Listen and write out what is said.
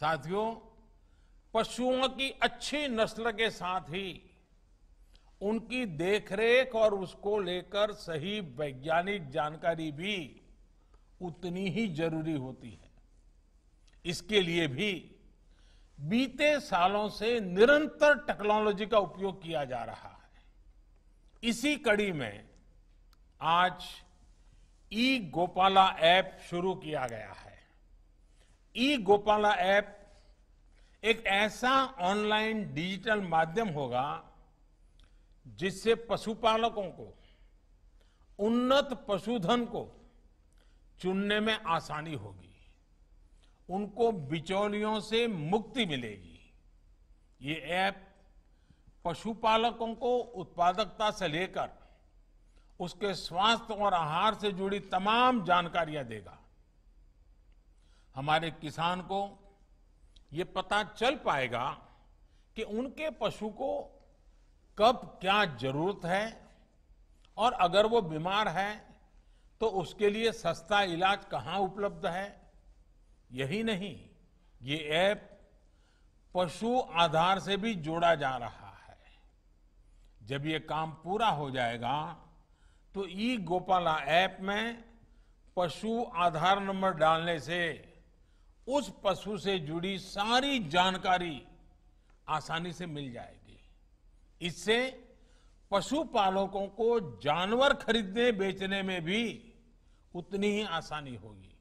साथियों पशुओं की अच्छी नस्ल के साथ ही उनकी देखरेख और उसको लेकर सही वैज्ञानिक जानकारी भी उतनी ही जरूरी होती है इसके लिए भी बीते सालों से निरंतर टेक्नोलॉजी का उपयोग किया जा रहा है इसी कड़ी में आज ई गोपाला ऐप शुरू किया गया है ई गोपाला ऐप एक ऐसा ऑनलाइन डिजिटल माध्यम होगा जिससे पशुपालकों को उन्नत पशुधन को चुनने में आसानी होगी उनको बिचौलियों से मुक्ति मिलेगी ये ऐप पशुपालकों को उत्पादकता से लेकर उसके स्वास्थ्य और आहार से जुड़ी तमाम जानकारियां देगा हमारे किसान को ये पता चल पाएगा कि उनके पशु को कब क्या जरूरत है और अगर वो बीमार है तो उसके लिए सस्ता इलाज कहाँ उपलब्ध है यही नहीं ये ऐप पशु आधार से भी जोड़ा जा रहा है जब ये काम पूरा हो जाएगा तो ई गोपाला ऐप में पशु आधार नंबर डालने से उस पशु से जुड़ी सारी जानकारी आसानी से मिल जाएगी इससे पशुपालकों को जानवर खरीदने बेचने में भी उतनी ही आसानी होगी